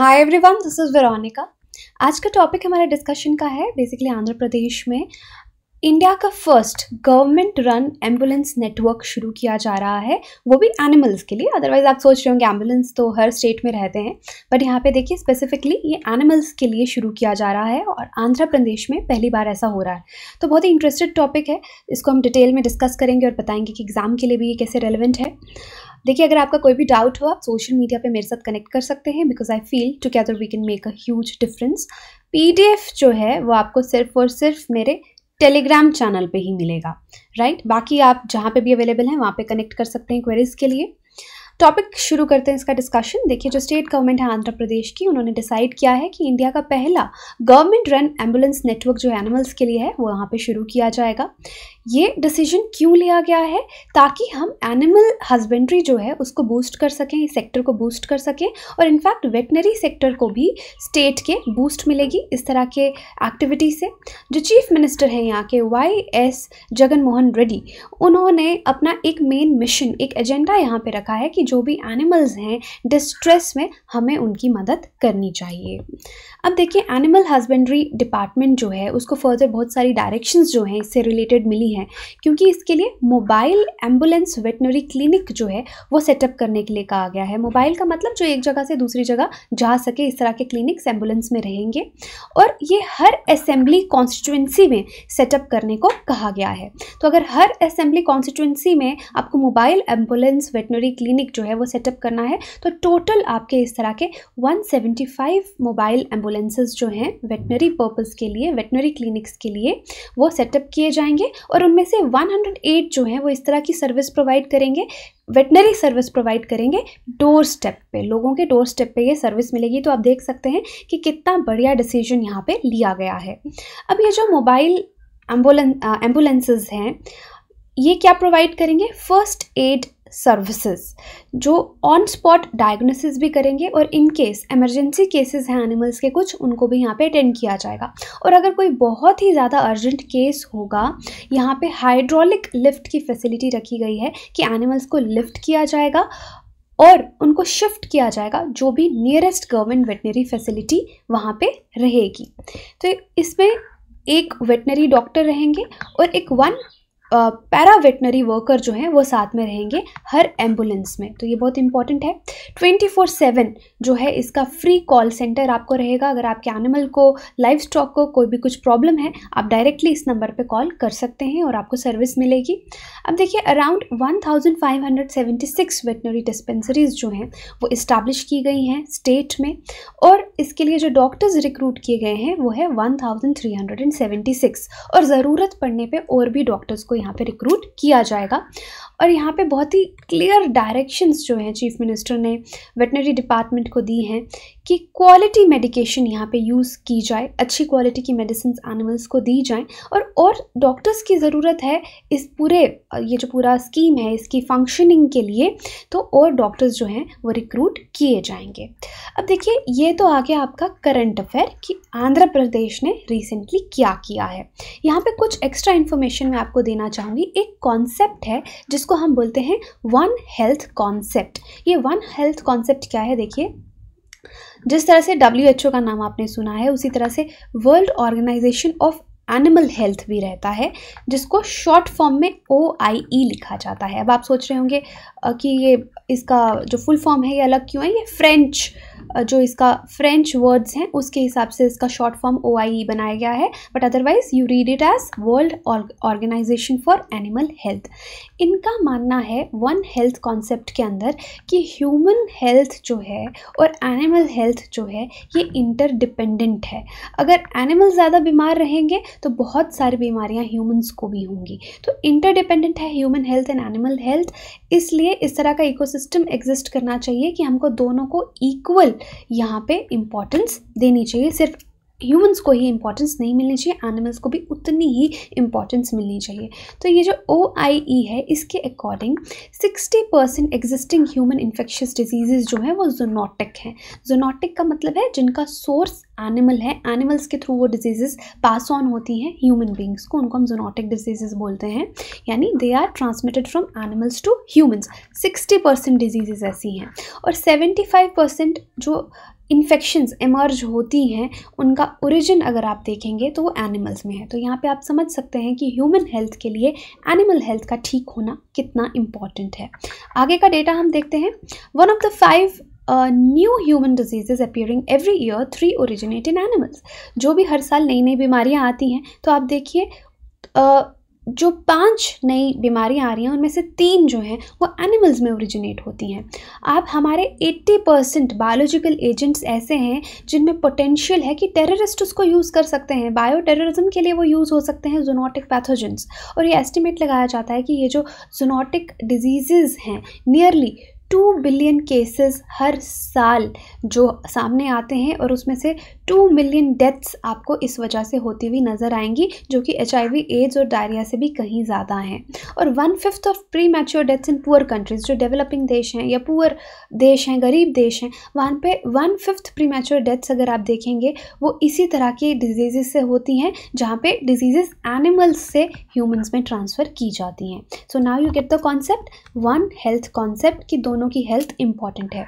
Hi everyone this is Veronica आज का topic हमारे डिस्कशन का है बेसिकली आंध्र प्रदेश में इंडिया का first government run ambulance network शुरू किया जा रहा है वो भी एनिमल्स के लिए अदरवाइज आप सोच रहे होंगे एम्बुलेंस तो हर स्टेट में रहते हैं बट यहाँ पे देखिए स्पेसिफिकली ये एनिमल्स के लिए शुरू किया जा रहा है और आंध्र प्रदेश में पहली बार ऐसा हो रहा है तो बहुत ही इंटरेस्टेड टॉपिक है इसको हम डिटेल में डिस्कस करेंगे और बताएंगे कि एग्ज़ाम के लिए भी ये कैसे रेलिवेंट है देखिए अगर आपका कोई भी डाउट हो आप सोशल मीडिया पे मेरे साथ कनेक्ट कर सकते हैं because I feel together we can make a huge difference PDF जो है वो आपको सिर्फ और सिर्फ मेरे टेलीग्राम चैनल पे ही मिलेगा राइट right? बाकी आप जहाँ पे भी अवेलेबल हैं वहाँ पे कनेक्ट कर सकते हैं क्वेरीज के लिए टॉपिक शुरू करते हैं इसका डिस्कशन देखिए जो स्टेट गवर्नमेंट है आंध्र प्रदेश की उन्होंने डिसाइड किया है कि इंडिया का पहला गवर्नमेंट रन एम्बुलेंस नेटवर्क जो एनिमल्स के लिए है वो यहाँ पे शुरू किया जाएगा ये डिसीजन क्यों लिया गया है ताकि हम एनिमल हस्बेंड्री जो है उसको बूस्ट कर सकें इस सेक्टर को बूस्ट कर सकें और इनफैक्ट वेटनरी सेक्टर को भी स्टेट के बूस्ट मिलेगी इस तरह के एक्टिविटी से जो चीफ मिनिस्टर हैं यहाँ के वाई एस जगन रेड्डी उन्होंने अपना एक मेन मिशन एक एजेंडा यहाँ पर रखा है कि जो भी एनिमल्स हैं डिस्ट्रेस में हमें उनकी मदद करनी चाहिए अब देखिए एनिमल हस्बेंड्री डिपार्टमेंट जो है उसको फर्दर बहुत सारी डायरेक्शंस जो हैं इससे रिलेटेड मिली हैं क्योंकि इसके लिए मोबाइल एम्बुलेंस वेटनरी क्लिनिक जो है वो सेटअप करने के लिए कहा गया है मोबाइल का मतलब जो एक जगह से दूसरी जगह जा सके इस तरह के क्लिनिक्स एम्बुलेंस में रहेंगे और ये हर असेंबली कॉन्स्टिट्यूंसी में सेटअप करने को कहा गया है तो अगर हर असेंबली कॉन्स्टिट्यूंसी में आपको mobile ambulance veterinary clinic clinic जो है वो सेटअप करना है तो टोटल आपके इस तरह के 175 मोबाइल एम्बुलेंसेज जो हैं वेटनरी पर्पज़ के लिए वेटनरी क्लिनिक्स के लिए वो सेटअप किए जाएंगे और उनमें से 108 जो हैं वो इस तरह की सर्विस प्रोवाइड करेंगे वेटनरी सर्विस प्रोवाइड करेंगे डोर स्टेप पे लोगों के डोर स्टेप पे ये सर्विस मिलेगी तो आप देख सकते हैं कि कितना बढ़िया डिसीजन यहाँ पे लिया गया है अब ये जो मोबाइल एम्बुलेंसेज हैं ये क्या प्रोवाइड करेंगे फर्स्ट एड सर्विसेज जो ऑन स्पॉट डायग्नोसिस भी करेंगे और इन केस एमरजेंसी केसेस हैं एनिमल्स के कुछ उनको भी यहाँ पे अटेंड किया जाएगा और अगर कोई बहुत ही ज़्यादा अर्जेंट केस होगा यहाँ पे हाइड्रोलिक लिफ्ट की फैसिलिटी रखी गई है कि एनिमल्स को लिफ्ट किया जाएगा और उनको शिफ्ट किया जाएगा जो भी नियरेस्ट गवर्नमेंट वेटनरी फैसिलिटी वहाँ पर रहेगी तो इसमें एक वेटनरी डॉक्टर रहेंगे और एक वन पैरा वेटनरी वर्कर जो हैं वो साथ में रहेंगे हर एम्बुलेंस में तो ये बहुत इंपॉर्टेंट है ट्वेंटी फोर सेवन जो है इसका फ्री कॉल सेंटर आपको रहेगा अगर आपके एनिमल को लाइफ स्टॉक को कोई भी कुछ प्रॉब्लम है आप डायरेक्टली इस नंबर पे कॉल कर सकते हैं और आपको सर्विस मिलेगी अब देखिए अराउंड 1576 वेटनरी डिस्पेंसरीज जो हैं वो इस्टेब्लिश की गई हैं स्टेट में और इसके लिए जो डॉक्टर्स रिक्रूट किए गए हैं वो है सिक्स और ज़रूरत पड़ने पर और भी डॉक्टर्स को यहाँ पे रिक्रूट किया जाएगा और यहाँ पे बहुत ही क्लियर डायरेक्शंस जो हैं चीफ मिनिस्टर ने वेटनरी डिपार्टमेंट को दी हैं कि क्वालिटी मेडिकेशन यहाँ पे यूज़ की जाए अच्छी क्वालिटी की मेडिसिन एनिमल्स को दी जाएँ और और डॉक्टर्स की ज़रूरत है इस पूरे ये जो पूरा स्कीम है इसकी फंक्शनिंग के लिए तो और डॉक्टर्स जो हैं वो रिक्रूट किए जाएंगे अब देखिए ये तो आ गया आपका करंट अफेयर कि आंध्र प्रदेश ने रिसेंटली क्या किया है यहाँ पर कुछ एक्स्ट्रा इन्फॉर्मेशन मैं आपको देना चाहूँगी एक कॉन्सेप्ट है जिसको हम बोलते हैं वन हेल्थ कॉन्सेप्ट ये वन हेल्थ कॉन्सेप्ट क्या है देखिए जिस तरह से डब्ल्यू का नाम आपने सुना है उसी तरह से world organisation of animal health भी रहता है जिसको शॉर्ट फॉर्म में ओ आई ई लिखा जाता है अब आप सोच रहे होंगे कि ये इसका जो फुल फॉर्म है ये अलग क्यों है ये फ्रेंच जो इसका फ्रेंच वर्ड्स हैं उसके हिसाब से इसका शॉर्ट फॉर्म ओ बनाया गया है but otherwise you read it as world organisation for animal health इनका मानना है वन हेल्थ कॉन्सेप्ट के अंदर कि ह्यूमन हेल्थ जो है और एनिमल हेल्थ जो है ये इंटरडिपेंडेंट है अगर एनिमल ज़्यादा बीमार रहेंगे तो बहुत सारी बीमारियाँ ह्यूमन्स को भी होंगी तो इंटरडिपेंडेंट है human health and animal health इसलिए इस तरह का इकोसिस्टम एग्जिस्ट करना चाहिए कि हमको दोनों को इक्वल यहाँ पे इम्पोर्टेंस देनी चाहिए सिर्फ ह्यूमंस को ही इम्पॉर्टेंस नहीं मिलनी चाहिए एनिमल्स को भी उतनी ही इम्पॉर्टेंस मिलनी चाहिए तो ये जो ओ आई ई है इसके according sixty percent existing human infectious disease जो हैं वो जोनोटिक हैं जोनोटिक का मतलब है जिनका सोर्स एनिमल है एनिमल्स के थ्रू वो डिजीजेज़ पास ऑन होती हैं ह्यूमन बींग्स को उनको हम जोनोटिक डिजीजेज बोलते हैं यानी they are transmitted from animals to humans sixty percent diseases ऐसी हैं और सेवेंटी फाइव परसेंट जो इन्फेक्शंस इमर्ज होती हैं उनका ओरिजिन अगर आप देखेंगे तो वो एनिमल्स में है तो यहाँ पे आप समझ सकते हैं कि ह्यूमन हेल्थ के लिए एनिमल हेल्थ का ठीक होना कितना इम्पॉर्टेंट है आगे का डेटा हम देखते हैं one of the five new human diseases appearing every year three originate in animals जो भी हर साल नई नई बीमारियाँ आती हैं तो आप देखिए uh, जो पांच नई बीमारियां आ रही हैं उनमें से तीन जो हैं वो एनिमल्स में ओरिजिनेट होती हैं आप हमारे 80 परसेंट बायोलॉजिकल एजेंट्स ऐसे हैं जिनमें पोटेंशियल है कि टेररिस्ट उसको यूज़ कर सकते हैं बायो टेररिज्म के लिए वो यूज़ हो सकते हैं जोनोटिक पैथोजेंस और ये एस्टिमेट लगाया जाता है कि ये जो जोनोटिक डिजीज़ हैं नियरली टू बिलियन केसेस हर साल जो सामने आते हैं और उसमें से टू मिलियन डेथ्स आपको इस वजह से होती हुई नज़र आएंगी जो कि एच एड्स और डायरिया से भी कहीं ज़्यादा हैं और one fifth of premature deaths in poor countries जो डेवलपिंग देश हैं या पुअर देश हैं गरीब देश हैं वहाँ पे one fifth premature deaths अगर आप देखेंगे वो इसी तरह की डिजीज़ से होती हैं जहाँ पर डिजीज़ एनिमल्स से ह्यूमन्स में ट्रांसफ़र की जाती हैं so now you get the concept one health concept कि दोनों की हेल्थ इंपॉर्टेंट है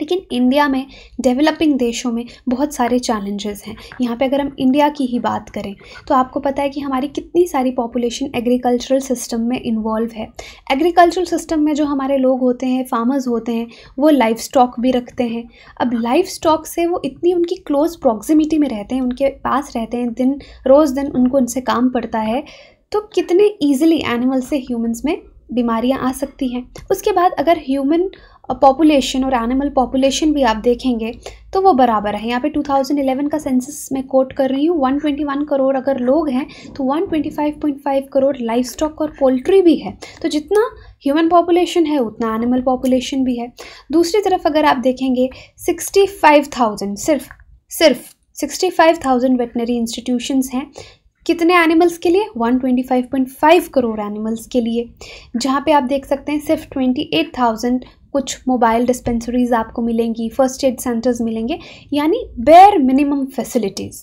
लेकिन इंडिया में डेवलपिंग देशों में बहुत सारे चैलेंजेस हैं यहाँ पे अगर हम इंडिया की ही बात करें तो आपको पता है कि हमारी कितनी सारी पॉपुलेशन एग्रीकल्चरल सिस्टम में इन्वॉल्व है एग्रीकल्चरल सिस्टम में जो हमारे लोग होते हैं फार्मर्स होते हैं वो लाइफ स्टॉक भी रखते हैं अब लाइफ स्टॉक से वो इतनी उनकी क्लोज प्रॉक्सिमिटी में रहते हैं उनके पास रहते हैं दिन रोज़ दिन उनको उनसे काम पड़ता है तो कितने ईजिली एनिमल्स से ह्यूमन्स में बीमारियाँ आ सकती हैं उसके बाद अगर ह्यूमन पॉपुलेशन और एनिमल पॉपुलेशन भी आप देखेंगे तो वो बराबर है यहाँ पे 2011 का सेंसस मैं कोट कर रही हूँ 121 करोड़ अगर लोग हैं तो 125.5 करोड़ लाइफ स्टॉक और पोल्ट्री भी है तो जितना ह्यूमन पॉपुलेशन है उतना एनिमल पॉपुलेशन भी है दूसरी तरफ अगर आप देखेंगे 65,000 सिर्फ सिर्फ 65,000 वेटनरी इंस्टीट्यूशन हैं कितने एनिमल्स के लिए 125.5 करोड़ एनिमल्स के लिए जहाँ पे आप देख सकते हैं सिर्फ 28,000 कुछ मोबाइल डिस्पेंसरीज आपको मिलेंगी फर्स्ट एड सेंटर्स मिलेंगे यानी बेयर मिनिमम फैसिलिटीज़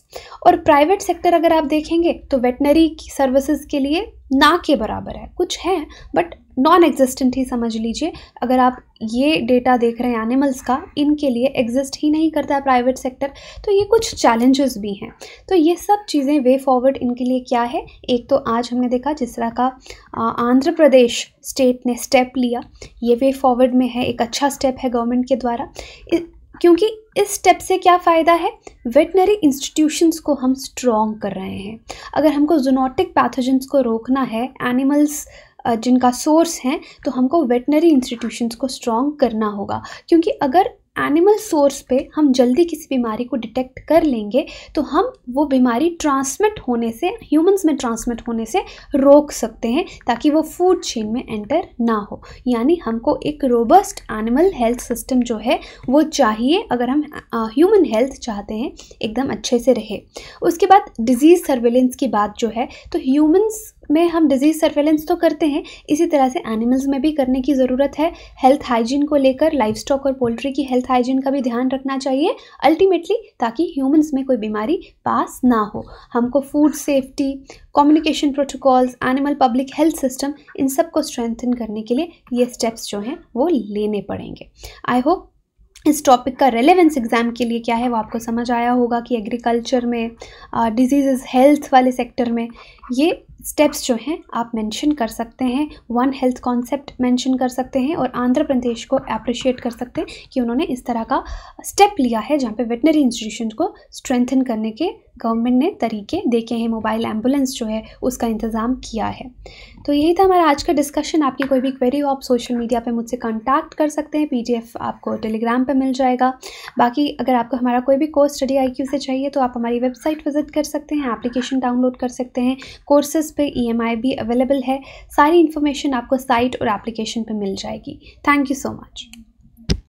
और प्राइवेट सेक्टर अगर आप देखेंगे तो वेटनरी सर्विसेज के लिए ना के बराबर है कुछ है बट नॉन एग्जिस्टेंट ही समझ लीजिए अगर आप ये डेटा देख रहे हैं एनिमल्स का इनके लिए एग्जिस्ट ही नहीं करता है प्राइवेट सेक्टर तो ये कुछ चैलेंजेस भी हैं तो ये सब चीज़ें वे फॉरवर्ड इनके लिए क्या है एक तो आज हमने देखा जिस तरह का आंध्र प्रदेश स्टेट ने स्टेप लिया ये वे फॉरवर्ड में है एक अच्छा स्टेप है गवर्नमेंट के द्वारा क्योंकि इस स्टेप से क्या फ़ायदा है वेटनरी इंस्टीट्यूशंस को हम स्ट्रॉन्ग कर रहे हैं अगर हमको जोनोटिक पैथोजेंस को रोकना है एनिमल्स जिनका सोर्स हैं तो हमको वेटनरी इंस्टीट्यूशंस को स्ट्रॉन्ग करना होगा क्योंकि अगर एनिमल सोर्स पे हम जल्दी किसी बीमारी को डिटेक्ट कर लेंगे तो हम वो बीमारी ट्रांसमिट होने से ह्यूमंस में ट्रांसमिट होने से रोक सकते हैं ताकि वो फूड चेन में एंटर ना हो यानी हमको एक रोबस्ट एनिमल हेल्थ सिस्टम जो है वो चाहिए अगर हम ह्यूमन हेल्थ चाहते हैं एकदम अच्छे से रहे उसके बाद डिजीज़ सर्वेलेंस की बात जो है तो ह्यूमन्स మేం హమ్ డిసీజ్ సర్వైలెన్స్ తో కర్తే హై ఇసీ తారా సే అనిమల్స్ మే బి కర్నే కి జరూరత్ హై హెల్త్ హైజీన్ కో లేకర్ లైఫ్స్టాక్ ఆర్ పౌల్ట్రీ కి హెల్త్ హైజీన్ కా బి ధ్యాన్ రఖనా చahiye ఆల్టిమేట్లీ తাকি హ్యూమన్స్ మే కోయీ బిమారీ పాస్ నా హో హమ్కో food safety communication protocols animal public health system ఇన్ సబ్ కో స్ట్రెంథన్ కర్నే కే liye యే స్టెప్స్ జో హై వో లేనే పడేంగే ఐ హోప్ ఇస్ టాపిక్ కా రిలేవన్స్ ఎగ్జామ్ కే liye క్యా హై వో ఆప్కో సమజ్ ఆయా హోగా కి అగ్రికల్చర్ మే డిసీజెస్ హెల్త్ వాలే సెక్టార్ మే యే स्टेप्स जो हैं आप मेंशन कर सकते हैं वन हेल्थ कॉन्सेप्ट मेंशन कर सकते हैं और आंध्र प्रदेश को अप्रिशिएट कर सकते हैं कि उन्होंने इस तरह का स्टेप लिया है जहाँ पे वेटनरी इंस्टीट्यूशन को स्ट्रेंथन करने के गवर्नमेंट ने तरीके देखे हैं मोबाइल एम्बुलेंस जो है उसका इंतज़ाम किया है तो यही था हमारा आज का डिस्कशन आपकी कोई भी क्वेरी हो आप सोशल मीडिया पे मुझसे कांटेक्ट कर सकते हैं पीडीएफ आपको टेलीग्राम पे मिल जाएगा बाकी अगर आपको हमारा कोई भी कोर्स स्टडी आई से चाहिए तो आप हमारी वेबसाइट विजिट कर सकते हैं एप्लीकेशन डाउनलोड कर सकते हैं कोर्सेज़ पर ई भी अवेलेबल है सारी इन्फॉर्मेशन आपको साइट और एप्लीकेशन पर मिल जाएगी थैंक यू सो मच